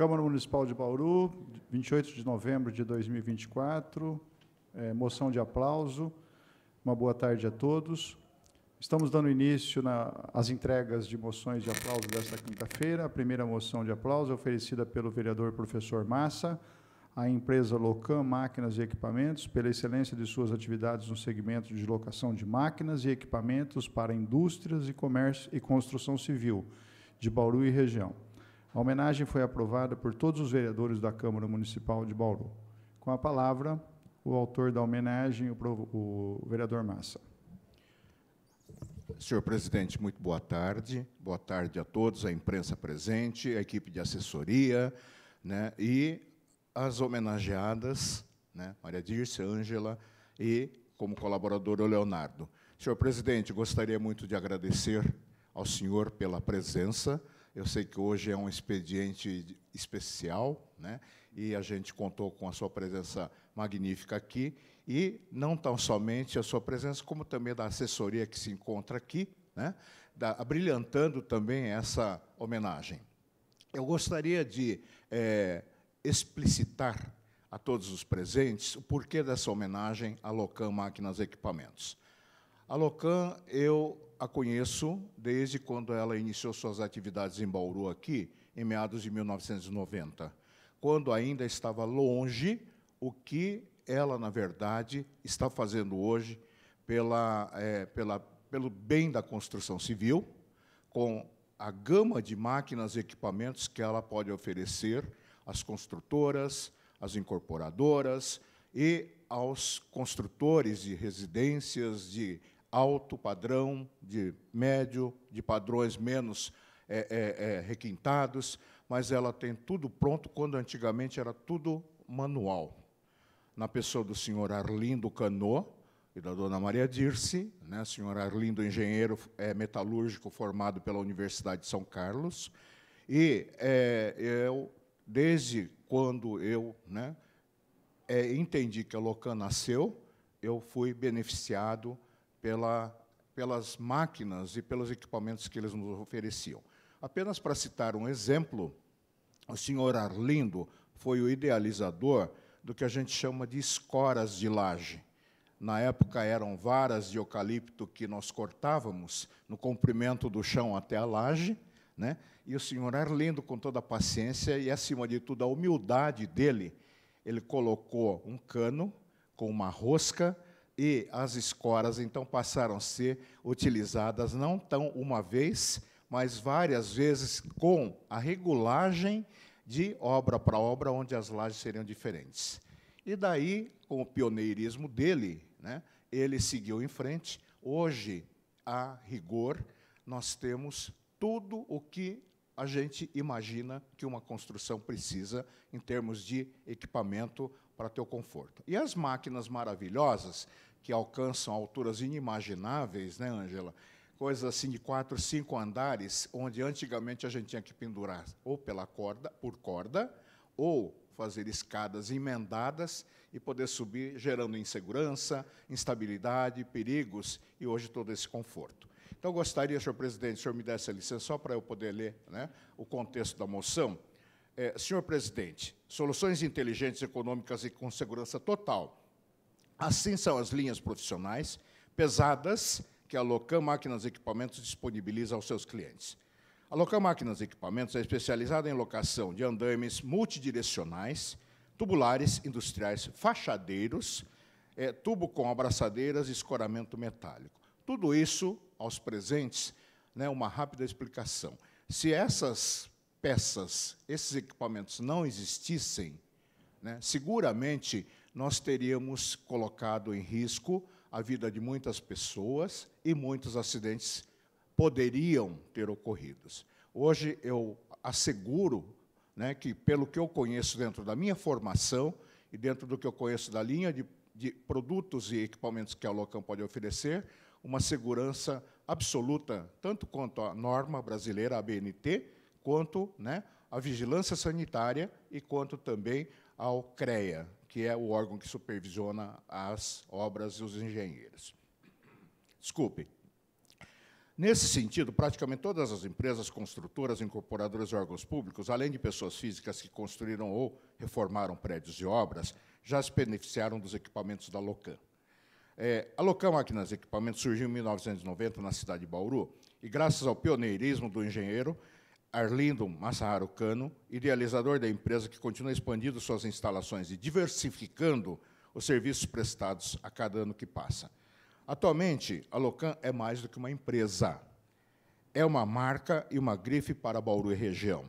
Câmara Municipal de Bauru, 28 de novembro de 2024. É, moção de aplauso. Uma boa tarde a todos. Estamos dando início às entregas de moções de aplauso desta quinta-feira. A primeira moção de aplauso é oferecida pelo vereador professor Massa à empresa Locam Máquinas e Equipamentos pela excelência de suas atividades no segmento de locação de máquinas e equipamentos para indústrias e comércio e construção civil de Bauru e região. A homenagem foi aprovada por todos os vereadores da Câmara Municipal de Bauru. Com a palavra, o autor da homenagem, o, vereador Massa. Senhor presidente, muito boa tarde. Boa tarde a todos, a imprensa presente, a equipe de assessoria né, e as homenageadas, né, Maria Dirce, Ângela e, como colaborador, o Leonardo. Senhor presidente, gostaria muito de agradecer ao senhor pela presença eu sei que hoje é um expediente especial, né? e a gente contou com a sua presença magnífica aqui, e não tão somente a sua presença, como também da assessoria que se encontra aqui, né? da, abrilhantando também essa homenagem. Eu gostaria de é, explicitar a todos os presentes o porquê dessa homenagem à Locan Máquinas e Equipamentos. A Locan, eu a conheço desde quando ela iniciou suas atividades em Bauru aqui, em meados de 1990, quando ainda estava longe o que ela, na verdade, está fazendo hoje pela, é, pela, pelo bem da construção civil, com a gama de máquinas e equipamentos que ela pode oferecer às construtoras, às incorporadoras e aos construtores de residências, de alto padrão, de médio, de padrões menos é, é, é, requintados, mas ela tem tudo pronto, quando antigamente era tudo manual. Na pessoa do senhor Arlindo Canô e da dona Maria Dirce, né, senhor Arlindo, engenheiro é, metalúrgico formado pela Universidade de São Carlos, e é, eu, desde quando eu né, é, entendi que a Locan nasceu, eu fui beneficiado pela, pelas máquinas e pelos equipamentos que eles nos ofereciam. Apenas para citar um exemplo, o senhor Arlindo foi o idealizador do que a gente chama de escoras de laje. Na época eram varas de eucalipto que nós cortávamos no comprimento do chão até a laje, né? E o senhor Arlindo, com toda a paciência e acima de tudo a humildade dele, ele colocou um cano com uma rosca e as escoras então passaram a ser utilizadas não tão uma vez, mas várias vezes com a regulagem de obra para obra, onde as lajes seriam diferentes. E daí, com o pioneirismo dele, né, ele seguiu em frente. Hoje, a rigor, nós temos tudo o que a gente imagina que uma construção precisa em termos de equipamento para ter o conforto. E as máquinas maravilhosas que alcançam alturas inimagináveis, né, Ângela? Coisas assim de quatro, cinco andares, onde antigamente a gente tinha que pendurar ou pela corda, por corda, ou fazer escadas emendadas e poder subir, gerando insegurança, instabilidade, perigos e hoje todo esse conforto. Então, gostaria, senhor presidente, se o senhor me desse a licença só para eu poder ler né, o contexto da moção. É, senhor presidente, soluções inteligentes, econômicas e com segurança total Assim são as linhas profissionais pesadas que a Locam Máquinas e Equipamentos disponibiliza aos seus clientes. A Locam Máquinas e Equipamentos é especializada em locação de andames multidirecionais, tubulares, industriais, fachadeiros, é, tubo com abraçadeiras e escoramento metálico. Tudo isso, aos presentes, né, uma rápida explicação. Se essas peças, esses equipamentos não existissem, né, seguramente nós teríamos colocado em risco a vida de muitas pessoas e muitos acidentes poderiam ter ocorridos. Hoje eu asseguro né, que, pelo que eu conheço dentro da minha formação e dentro do que eu conheço da linha de, de produtos e equipamentos que a Locam pode oferecer, uma segurança absoluta, tanto quanto a norma brasileira, a BNT, quanto né, a vigilância sanitária e quanto também ao CREA, que é o órgão que supervisiona as obras e os engenheiros. Desculpe. Nesse sentido, praticamente todas as empresas, construtoras, incorporadoras e órgãos públicos, além de pessoas físicas que construíram ou reformaram prédios e obras, já se beneficiaram dos equipamentos da Locan. É, a Locan Máquinas e Equipamentos surgiu em 1990 na cidade de Bauru e, graças ao pioneirismo do engenheiro, Arlindo Massaro Cano, idealizador da empresa que continua expandindo suas instalações e diversificando os serviços prestados a cada ano que passa. Atualmente, a Locan é mais do que uma empresa. É uma marca e uma grife para Bauru e região,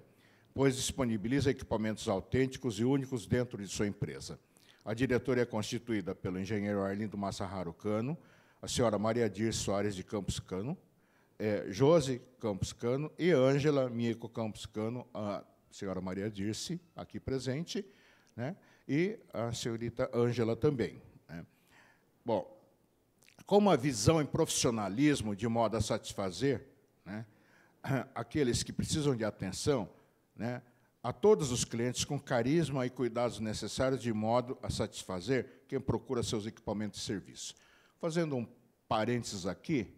pois disponibiliza equipamentos autênticos e únicos dentro de sua empresa. A diretoria é constituída pelo engenheiro Arlindo Massaro Cano, a senhora Maria Dir Soares de Campos Cano, é, Josi Campos Cano e Ângela Mieco Campos Cano, a senhora Maria Dirce, aqui presente, né, e a senhorita Ângela também. Né. Bom, como a visão em profissionalismo, de modo a satisfazer né, aqueles que precisam de atenção, né, a todos os clientes com carisma e cuidados necessários, de modo a satisfazer quem procura seus equipamentos e serviços. Fazendo um parênteses aqui,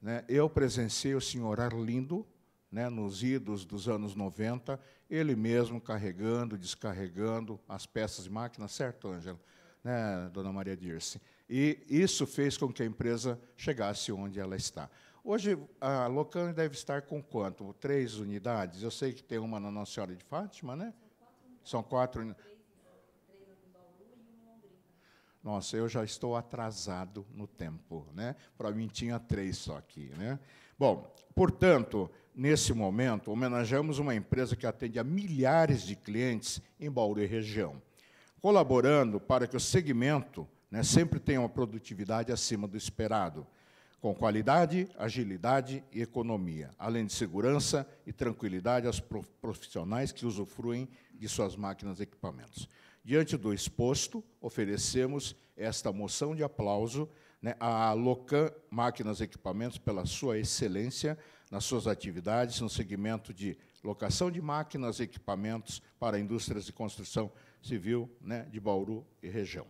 né? Eu presenciei o senhor Arlindo, né, nos idos dos anos 90, ele mesmo carregando, descarregando as peças de máquina, certo, Ângela? Né, Dona Maria Dirce? E isso fez com que a empresa chegasse onde ela está. Hoje, a Locane deve estar com quanto? Três unidades? Eu sei que tem uma na Nossa Senhora de Fátima, né? São quatro. São quatro nossa, eu já estou atrasado no tempo, né? Para mim tinha três só aqui, né? Bom, portanto, nesse momento homenageamos uma empresa que atende a milhares de clientes em Bauru e região, colaborando para que o segmento né, sempre tenha uma produtividade acima do esperado, com qualidade, agilidade e economia, além de segurança e tranquilidade aos profissionais que usufruem de suas máquinas e equipamentos. Diante do exposto, oferecemos esta moção de aplauso né, à Locan Máquinas e Equipamentos pela sua excelência nas suas atividades no segmento de locação de máquinas e equipamentos para indústrias de construção civil né, de Bauru e região.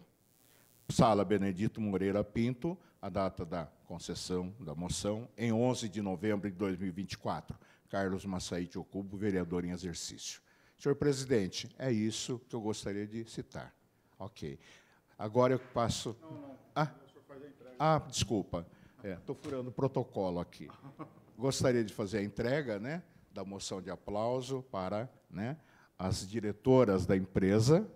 Sala Benedito Moreira Pinto, a data da concessão da moção, em 11 de novembro de 2024. Carlos Massaíte Ocubo, vereador em exercício. Senhor presidente, é isso que eu gostaria de citar. Ok. Agora eu passo. Não, não. Ah, ah desculpa. Estou é, furando o protocolo aqui. Gostaria de fazer a entrega né, da moção de aplauso para né, as diretoras da empresa.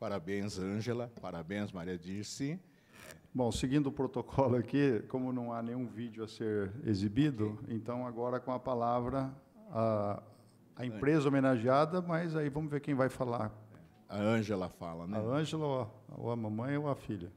Parabéns, Ângela. Parabéns, Maria Dirce. Bom, seguindo o protocolo aqui, como não há nenhum vídeo a ser exibido, okay. então agora com a palavra a, a empresa homenageada, mas aí vamos ver quem vai falar. A Ângela fala, né? A Ângela, ou a mamãe ou a filha.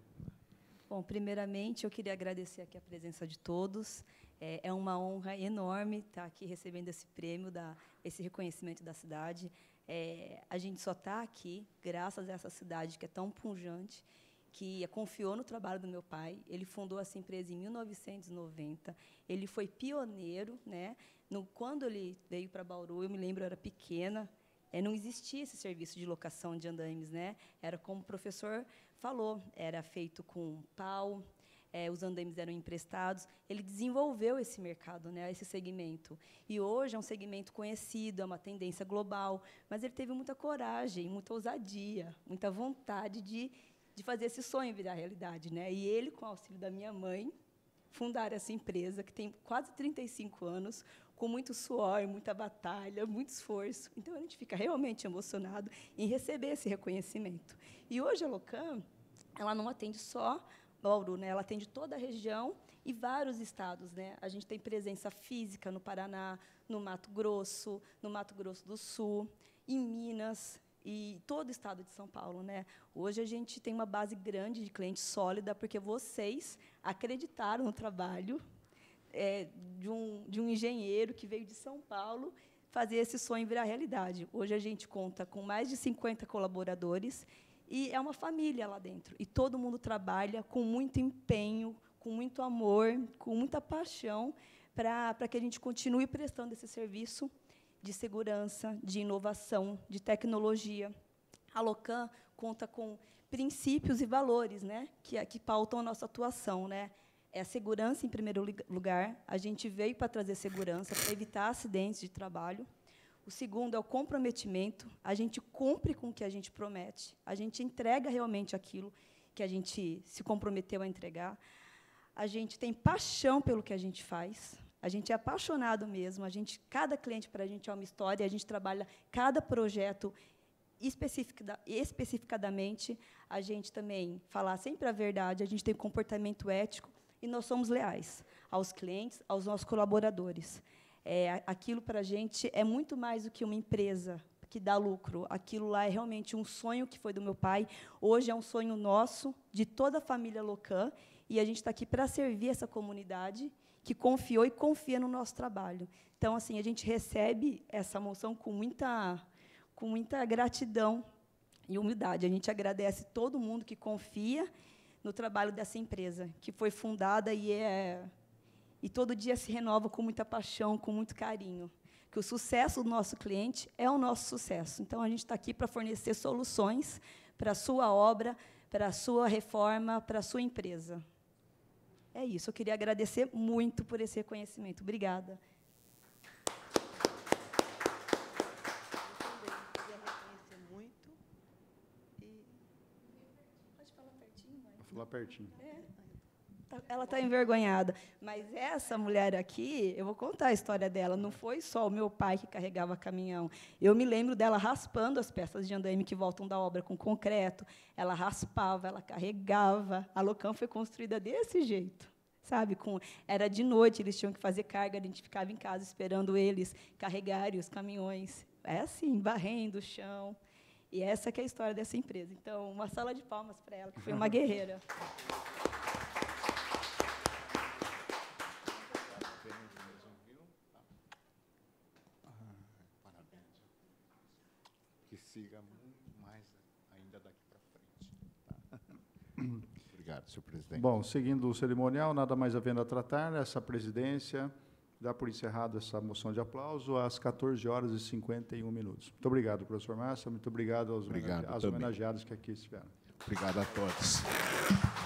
Bom, primeiramente eu queria agradecer aqui a presença de todos. É, é uma honra enorme estar aqui recebendo esse prêmio, da, esse reconhecimento da cidade. É, a gente só está aqui graças a essa cidade que é tão punjante, que confiou no trabalho do meu pai. Ele fundou essa empresa em 1990. Ele foi pioneiro, né? No, quando ele veio para Bauru, eu me lembro, eu era pequena. É, não existia esse serviço de locação de andames, né? Era como o professor falou, era feito com pau, é, os andames eram emprestados. Ele desenvolveu esse mercado, né, esse segmento. E hoje é um segmento conhecido, é uma tendência global, mas ele teve muita coragem, muita ousadia, muita vontade de, de fazer esse sonho virar realidade. Né? E ele, com o auxílio da minha mãe, fundar essa empresa que tem quase 35 anos, com muito suor, muita batalha, muito esforço. Então a gente fica realmente emocionado em receber esse reconhecimento. E hoje a Locam ela não atende só Bauru, né? Ela atende toda a região e vários estados, né? A gente tem presença física no Paraná, no Mato Grosso, no Mato Grosso do Sul, em Minas e todo o estado de São Paulo, né? Hoje a gente tem uma base grande de clientes sólida porque vocês acreditaram no trabalho é, de, um, de um engenheiro que veio de São Paulo fazer esse sonho virar realidade. Hoje a gente conta com mais de 50 colaboradores e é uma família lá dentro. E todo mundo trabalha com muito empenho, com muito amor, com muita paixão, para que a gente continue prestando esse serviço de segurança, de inovação, de tecnologia. A Locan conta com princípios e valores né, que, que pautam a nossa atuação. Né? É a segurança, em primeiro lugar. A gente veio para trazer segurança, para evitar acidentes de trabalho. O segundo é o comprometimento. A gente cumpre com o que a gente promete. A gente entrega realmente aquilo que a gente se comprometeu a entregar. A gente tem paixão pelo que a gente faz. A gente é apaixonado mesmo. A gente, cada cliente para a gente é uma história. A gente trabalha cada projeto especificadamente. A gente também fala sempre a verdade. A gente tem um comportamento ético e nós somos leais aos clientes, aos nossos colaboradores. É, aquilo para a gente é muito mais do que uma empresa que dá lucro. Aquilo lá é realmente um sonho que foi do meu pai. Hoje é um sonho nosso, de toda a família Locan, e a gente está aqui para servir essa comunidade que confiou e confia no nosso trabalho. Então, assim, a gente recebe essa moção com muita, com muita gratidão e humildade. A gente agradece todo mundo que confia no trabalho dessa empresa, que foi fundada e é e todo dia se renova com muita paixão, com muito carinho. Que o sucesso do nosso cliente é o nosso sucesso. Então, a gente está aqui para fornecer soluções para a sua obra, para a sua reforma, para a sua empresa. É isso. Eu queria agradecer muito por esse reconhecimento. Obrigada. muito. Pode falar pertinho, Vou falar pertinho. É. Tá, ela está envergonhada. Mas essa mulher aqui, eu vou contar a história dela. Não foi só o meu pai que carregava caminhão. Eu me lembro dela raspando as peças de andaime que voltam da obra com concreto. Ela raspava, ela carregava. A locam foi construída desse jeito sabe? Com, era de noite, eles tinham que fazer carga, a gente ficava em casa esperando eles carregarem os caminhões. É assim, barrendo o chão. E essa é a história dessa empresa. Então, uma sala de palmas para ela, que foi uma guerreira. que siga muito mais ainda daqui para frente. Tá? Obrigado, senhor presidente. Bom, seguindo o cerimonial, nada mais havendo a tratar, essa presidência dá por encerrada essa moção de aplauso às 14 horas e 51 minutos. Muito obrigado, professor Márcio, muito obrigado aos obrigado homenageados que aqui estiveram. Obrigado a todos.